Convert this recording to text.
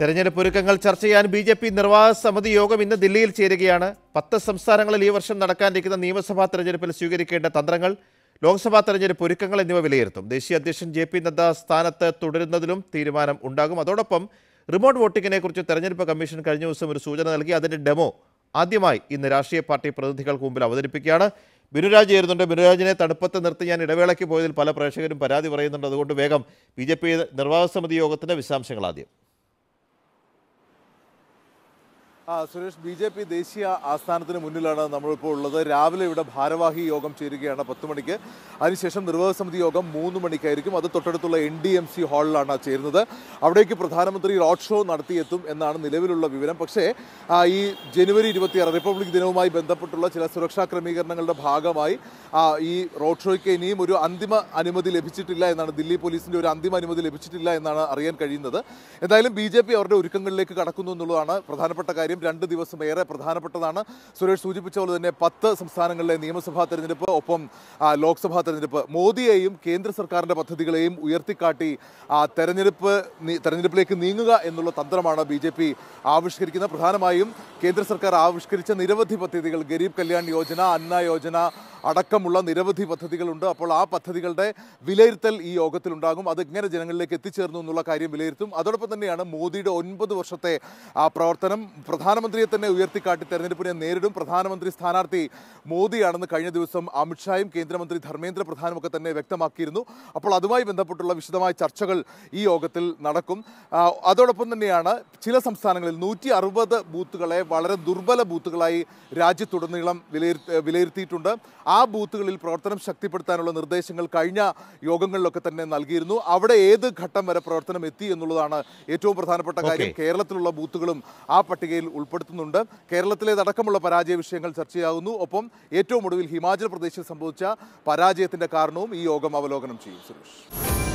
തെരഞ്ഞെടുപ്പ് ഒരുക്കങ്ങൾ ചർച്ച ചെയ്യാൻ ബി ജെ പി നിർവാഹക സമിതി യോഗം ഇന്ന് ദില്ലിയിൽ ചേരുകയാണ് പത്ത് സംസ്ഥാനങ്ങളിൽ ഈ വർഷം നടക്കാനിരിക്കുന്ന നിയമസഭാ തെരഞ്ഞെടുപ്പിൽ സ്വീകരിക്കേണ്ട തന്ത്രങ്ങൾ ലോക്സഭാ തെരഞ്ഞെടുപ്പ് ഒരുക്കങ്ങൾ എന്നിവ വിലയിരുത്തും ദേശീയ അധ്യക്ഷൻ ജെ പി നദ്ദ സ്ഥാനത്ത് തുടരുന്നതിലും തീരുമാനം ഉണ്ടാകും അതോടൊപ്പം റിമോട്ട് വോട്ടിങ്ങിനെ കുറിച്ച് തെരഞ്ഞെടുപ്പ് കമ്മീഷൻ കഴിഞ്ഞ ദിവസം ഒരു സൂചന നൽകി അതിന്റെ ഡെമോ ആദ്യമായി ഇന്ന് രാഷ്ട്രീയ പാർട്ടി പ്രതിനിധികൾക്ക് മുമ്പിൽ അവതരിപ്പിക്കുകയാണ് ബിനുരാജ് ചേരുന്നുണ്ട് ബിനുരാജിനെ തണുപ്പത്ത് നിർത്തി ഞാൻ ഇടവേളയ്ക്ക് പോയതിൽ പല പ്രേക്ഷകരും പരാതി പറയുന്നുണ്ട് അതുകൊണ്ട് വേഗം ബി ജെ പി നിർവാഹക സമിതി യോഗത്തിൻ്റെ വിശദാംശങ്ങൾ ആദ്യം സുരേഷ് ബി ജെ പി ദേശീയ ആസ്ഥാനത്തിന് മുന്നിലാണ് നമ്മളിപ്പോൾ ഉള്ളത് രാവിലെ ഇവിടെ ഭാരവാഹി യോഗം ചേരുകയാണ് പത്ത് മണിക്ക് അതിനുശേഷം നിർവാഹക സമിതി യോഗം മൂന്ന് മണിക്കായിരിക്കും അത് തൊട്ടടുത്തുള്ള എൻ ഡി എം സി ഹാളിലാണ് ചേരുന്നത് അവിടേക്ക് പ്രധാനമന്ത്രി റോഡ് ഷോ നടത്തിയെത്തും എന്നാണ് നിലവിലുള്ള വിവരം പക്ഷേ ഈ ജനുവരി ഇരുപത്തിയാറ് റിപ്പബ്ലിക് ദിനവുമായി ബന്ധപ്പെട്ടുള്ള ചില സുരക്ഷാ ക്രമീകരണങ്ങളുടെ ഭാഗമായി ഈ റോഡ് ഷോയ്ക്ക് ഇനിയും ഒരു അന്തിമ അനുമതി ലഭിച്ചിട്ടില്ല എന്നാണ് ദില്ലി പോലീസിൻ്റെ ഒരു അന്തിമ അനുമതി ലഭിച്ചിട്ടില്ല എന്നാണ് അറിയാൻ കഴിയുന്നത് എന്തായാലും ബി അവരുടെ ഒരുക്കങ്ങളിലേക്ക് കടക്കുന്നു എന്നുള്ളതാണ് പ്രധാനപ്പെട്ട കാര്യം രണ്ട് ദിവസം ഏറെ പ്രധാനപ്പെട്ടതാണ് സുരേഷ് സൂചിപ്പിച്ച പോലെ തന്നെ പത്ത് സംസ്ഥാനങ്ങളിലെ നിയമസഭാ തെരഞ്ഞെടുപ്പ് ഒപ്പം ലോക്സഭാ തെരഞ്ഞെടുപ്പ് മോദിയെയും കേന്ദ്ര സർക്കാരിൻ്റെ പദ്ധതികളെയും ഉയർത്തിക്കാട്ടി തെരഞ്ഞെടുപ്പ് തെരഞ്ഞെടുപ്പിലേക്ക് നീങ്ങുക എന്നുള്ള തന്ത്രമാണ് ബി ജെ പി പ്രധാനമായും കേന്ദ്ര സർക്കാർ ആവിഷ്കരിച്ച നിരവധി പദ്ധതികൾ ഗരീബ് കല്യാൺ യോജന അന്ന യോജന അടക്കമുള്ള നിരവധി പദ്ധതികളുണ്ട് അപ്പോൾ ആ പദ്ധതികളുടെ വിലയിരുത്തൽ ഈ യോഗത്തിലുണ്ടാകും അത് എങ്ങനെ ജനങ്ങളിലേക്ക് എത്തിച്ചേർന്നു എന്നുള്ള കാര്യം വിലയിരുത്തും അതോടൊപ്പം തന്നെയാണ് മോദിയുടെ ഒൻപത് വർഷത്തെ ആ പ്രവർത്തനം പ്രധാനമന്ത്രിയെ തന്നെ ഉയർത്തിക്കാട്ടി തെരഞ്ഞെടുപ്പിനെ നേരിടും പ്രധാനമന്ത്രി സ്ഥാനാർത്ഥി മോദിയാണെന്ന് കഴിഞ്ഞ ദിവസം അമിത്ഷായും കേന്ദ്രമന്ത്രി ധർമ്മേന്ദ്ര പ്രധാനും ഒക്കെ തന്നെ വ്യക്തമാക്കിയിരുന്നു അപ്പോൾ അതുമായി ബന്ധപ്പെട്ടുള്ള വിശദമായ ചർച്ചകൾ ഈ യോഗത്തിൽ നടക്കും അതോടൊപ്പം തന്നെയാണ് ചില സംസ്ഥാനങ്ങളിൽ നൂറ്റി അറുപത് ബൂത്തുകളെ വളരെ ദുർബല ബൂത്തുകളായി രാജ്യത്തുടനീളം വിലയിരുത്തി വിലയിരുത്തിയിട്ടുണ്ട് ആ ബൂത്തുകളിൽ പ്രവർത്തനം ശക്തിപ്പെടുത്താനുള്ള നിർദ്ദേശങ്ങൾ കഴിഞ്ഞ യോഗങ്ങളിലൊക്കെ തന്നെ നൽകിയിരുന്നു അവിടെ ഏത് ഘട്ടം വരെ പ്രവർത്തനം എത്തി എന്നുള്ളതാണ് ഏറ്റവും പ്രധാനപ്പെട്ട കാര്യം കേരളത്തിലുള്ള ബൂത്തുകളും ആ പട്ടികയിൽ ഉൾപ്പെടുത്തുന്നുണ്ട് കേരളത്തിലേതടക്കമുള്ള പരാജയ വിഷയങ്ങൾ ചർച്ചയാകുന്നു ഒപ്പം ഏറ്റവും ഒടുവിൽ ഹിമാചൽ പ്രദേശിൽ സംഭവിച്ച പരാജയത്തിന്റെ കാരണവും ഈ യോഗം അവലോകനം ചെയ്യും സുരേഷ്